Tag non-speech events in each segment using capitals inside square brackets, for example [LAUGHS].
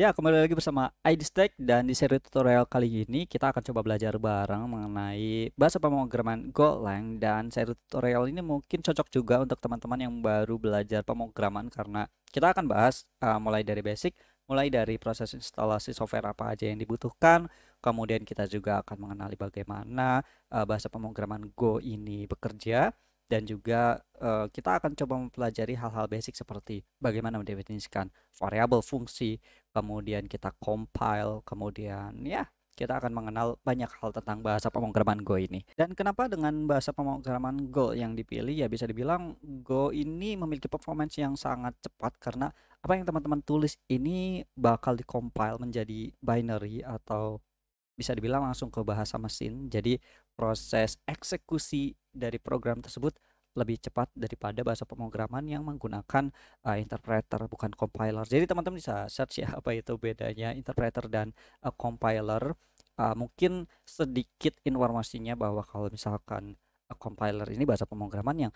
Ya, kembali lagi bersama iDstack dan di seri tutorial kali ini kita akan coba belajar bareng mengenai bahasa pemrograman Golang dan seri tutorial ini mungkin cocok juga untuk teman-teman yang baru belajar pemrograman karena kita akan bahas uh, mulai dari basic, mulai dari proses instalasi software apa aja yang dibutuhkan, kemudian kita juga akan mengenali bagaimana uh, bahasa pemrograman Go ini bekerja dan juga uh, kita akan coba mempelajari hal-hal basic seperti bagaimana mendefinisikan variabel fungsi, kemudian kita compile, kemudian ya kita akan mengenal banyak hal tentang bahasa pemrograman Go ini. Dan kenapa dengan bahasa pemrograman Go yang dipilih ya bisa dibilang Go ini memiliki performance yang sangat cepat karena apa yang teman-teman tulis ini bakal dikompil menjadi binary atau bisa dibilang langsung ke bahasa mesin. Jadi proses eksekusi dari program tersebut lebih cepat daripada bahasa pemrograman yang menggunakan uh, interpreter bukan compiler. Jadi teman-teman bisa search ya [LAUGHS] apa itu bedanya interpreter dan uh, compiler. Uh, mungkin sedikit informasinya bahwa kalau misalkan uh, compiler ini bahasa pemrograman yang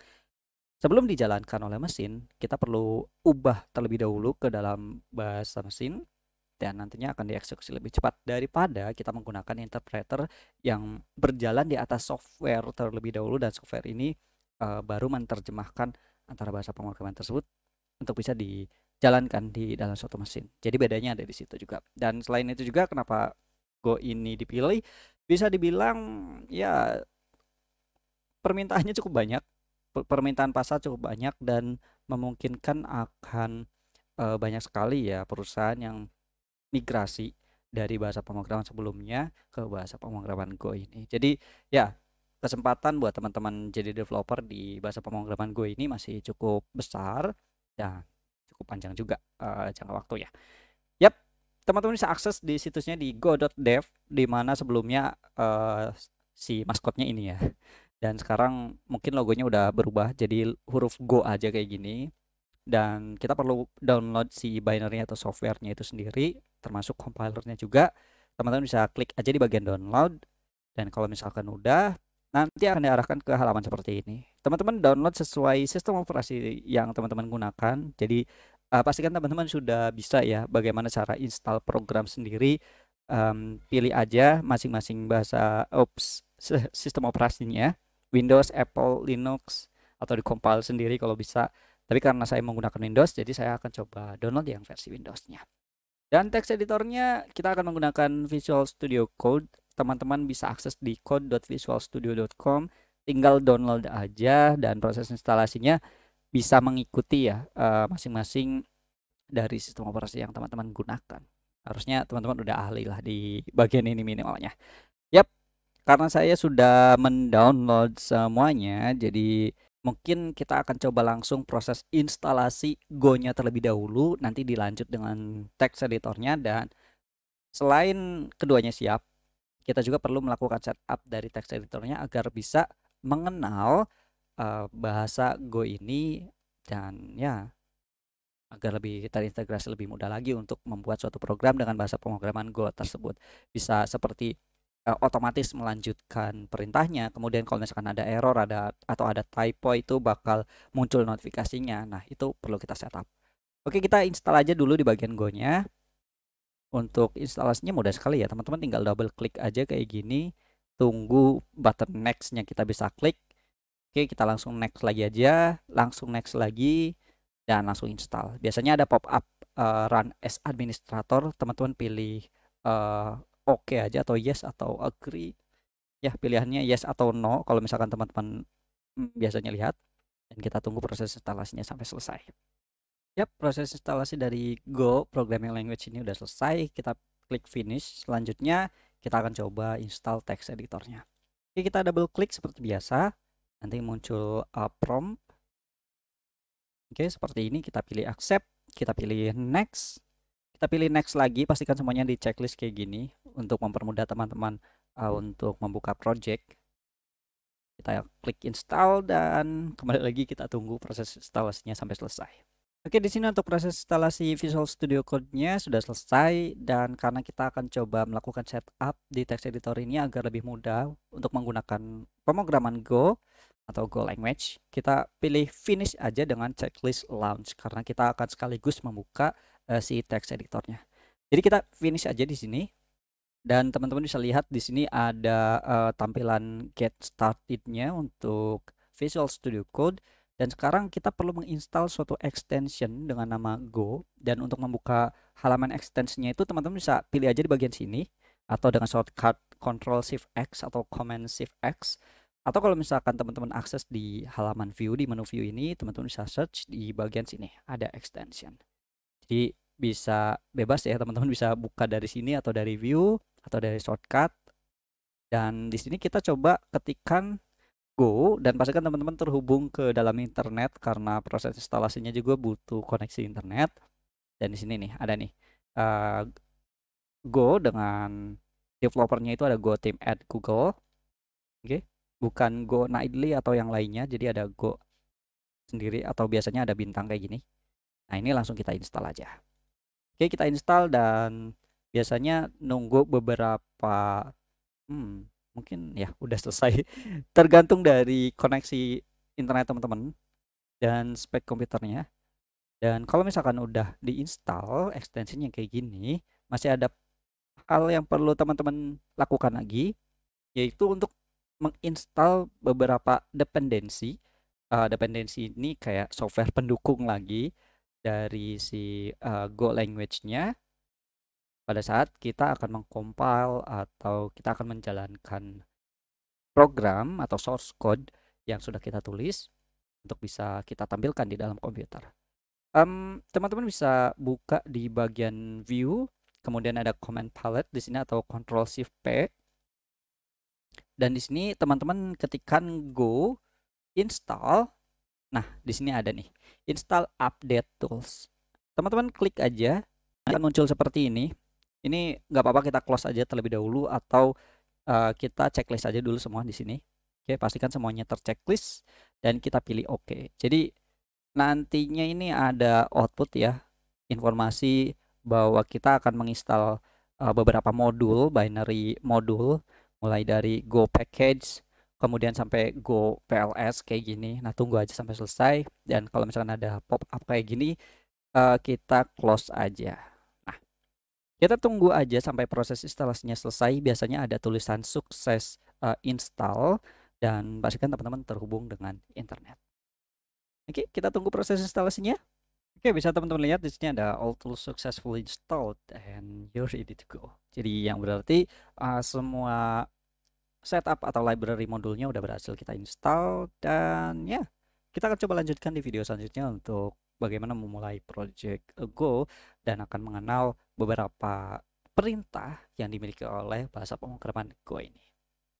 sebelum dijalankan oleh mesin, kita perlu ubah terlebih dahulu ke dalam bahasa mesin dan nantinya akan dieksekusi lebih cepat daripada kita menggunakan interpreter yang berjalan di atas software terlebih dahulu dan software ini uh, baru menerjemahkan antara bahasa pemrograman tersebut untuk bisa dijalankan di dalam suatu mesin. Jadi bedanya ada di situ juga. Dan selain itu juga kenapa Go ini dipilih bisa dibilang ya permintaannya cukup banyak, permintaan pasar cukup banyak dan memungkinkan akan uh, banyak sekali ya perusahaan yang migrasi dari bahasa pemrograman sebelumnya ke bahasa pemrograman Go ini. Jadi ya kesempatan buat teman-teman jadi developer di bahasa pemrograman gue ini masih cukup besar dan cukup panjang juga uh, jangka waktu ya. Yap, teman-teman bisa akses di situsnya di go.dev di mana sebelumnya uh, si maskotnya ini ya. Dan sekarang mungkin logonya udah berubah jadi huruf go aja kayak gini dan kita perlu download si binary atau softwarenya itu sendiri termasuk compilernya juga teman-teman bisa klik aja di bagian download dan kalau misalkan udah nanti akan diarahkan ke halaman seperti ini. Teman-teman download sesuai sistem operasi yang teman-teman gunakan. Jadi uh, pastikan teman-teman sudah bisa ya bagaimana cara install program sendiri. Um, pilih aja masing-masing bahasa ops sistem operasinya, Windows, Apple, Linux atau di dikompil sendiri kalau bisa. Tapi karena saya menggunakan Windows, jadi saya akan coba download yang versi Windowsnya Dan teks editornya kita akan menggunakan Visual Studio Code teman-teman bisa akses di code.visualstudio.com tinggal download aja dan proses instalasinya bisa mengikuti ya eh, masing-masing dari sistem operasi yang teman-teman gunakan harusnya teman-teman udah ahli lah di bagian ini minimalnya yap karena saya sudah mendownload semuanya jadi mungkin kita akan coba langsung proses instalasi Go-nya terlebih dahulu nanti dilanjut dengan text editornya dan selain keduanya siap kita juga perlu melakukan setup dari text editornya agar bisa mengenal uh, bahasa Go ini dan ya agar lebih terintegrasi lebih mudah lagi untuk membuat suatu program dengan bahasa pemrograman Go tersebut bisa seperti uh, otomatis melanjutkan perintahnya kemudian kalau misalkan ada error ada atau ada typo itu bakal muncul notifikasinya nah itu perlu kita setup oke kita install aja dulu di bagian Go nya untuk instalasinya mudah sekali ya teman-teman tinggal double klik aja kayak gini tunggu button nextnya kita bisa klik Oke kita langsung next lagi aja langsung next lagi dan langsung install biasanya ada pop up uh, eh, run as administrator teman-teman pilih uh, oke okay aja atau yes atau agree ya pilihannya yes atau no kalau misalkan teman-teman mm, biasanya lihat dan kita tunggu proses instalasinya sampai selesai yep, proses instalasi dari Go programming language ini udah selesai. Kita klik finish. Selanjutnya kita akan coba install text editornya. Oke, kita double klik seperti biasa. Nanti muncul uh, prompt. Oke, seperti ini kita pilih accept, kita pilih next. Kita pilih next lagi, pastikan semuanya di checklist kayak gini untuk mempermudah teman-teman uh, untuk membuka project. Kita klik install dan kembali lagi kita tunggu proses instalasinya sampai selesai. Oke, di sini untuk proses instalasi Visual Studio Code-nya sudah selesai dan karena kita akan coba melakukan setup di text editor ini agar lebih mudah untuk menggunakan pemrograman Go atau Go language, kita pilih finish aja dengan checklist launch karena kita akan sekaligus membuka uh, si text editornya. Jadi kita finish aja di sini dan teman-teman bisa lihat di sini ada uh, tampilan get started-nya untuk Visual Studio Code dan sekarang kita perlu menginstal suatu extension dengan nama Go. Dan untuk membuka halaman extensionnya itu teman-teman bisa pilih aja di bagian sini. Atau dengan shortcut Ctrl Shift X atau Command Shift X. Atau kalau misalkan teman-teman akses di halaman view, di menu view ini, teman-teman bisa search di bagian sini. Ada extension. Jadi bisa bebas ya teman-teman bisa buka dari sini atau dari view atau dari shortcut dan di sini kita coba ketikkan. Go dan pastikan teman-teman terhubung ke dalam internet karena proses instalasinya juga butuh koneksi internet. Dan di sini nih ada nih uh, Go dengan developernya itu ada Go Team at Google, oke, okay. bukan Go Nightly atau yang lainnya. Jadi ada Go sendiri atau biasanya ada bintang kayak gini. Nah ini langsung kita install aja. Oke okay, kita install dan biasanya nunggu beberapa hmm, mungkin ya udah selesai [LAUGHS] tergantung dari koneksi internet teman-teman dan spek komputernya dan kalau misalkan udah diinstal extension yang kayak gini masih ada hal yang perlu teman-teman lakukan lagi yaitu untuk menginstal beberapa dependensi uh, dependensi ini kayak software pendukung lagi dari si uh, Go language-nya pada saat kita akan mengkompil atau kita akan menjalankan program atau source code yang sudah kita tulis untuk bisa kita tampilkan di dalam komputer. Teman-teman um, bisa buka di bagian view, kemudian ada command palette di sini atau control shift P. Dan di sini teman-teman ketikkan go install. Nah, di sini ada nih, install update tools. Teman-teman klik aja akan muncul seperti ini. Ini nggak apa-apa kita close aja terlebih dahulu atau uh, kita checklist aja dulu semua di sini. Oke, pastikan semuanya terchecklist dan kita pilih oke. Jadi nantinya ini ada output ya informasi bahwa kita akan menginstal uh, beberapa modul binary modul mulai dari Go package kemudian sampai go PLS kayak gini. Nah, tunggu aja sampai selesai dan kalau misalkan ada pop up kayak gini uh, kita close aja. Kita tunggu aja sampai proses instalasinya selesai. Biasanya ada tulisan sukses uh, install dan pastikan teman-teman terhubung dengan internet. Oke, kita tunggu proses instalasinya. Oke, bisa teman-teman lihat di sini ada all tools successfully installed and you're ready to go. Jadi yang berarti uh, semua setup atau library modulnya udah berhasil kita install dan ya yeah, kita akan coba lanjutkan di video selanjutnya untuk bagaimana memulai project Go dan akan mengenal beberapa perintah yang dimiliki oleh bahasa pemrograman Go ini.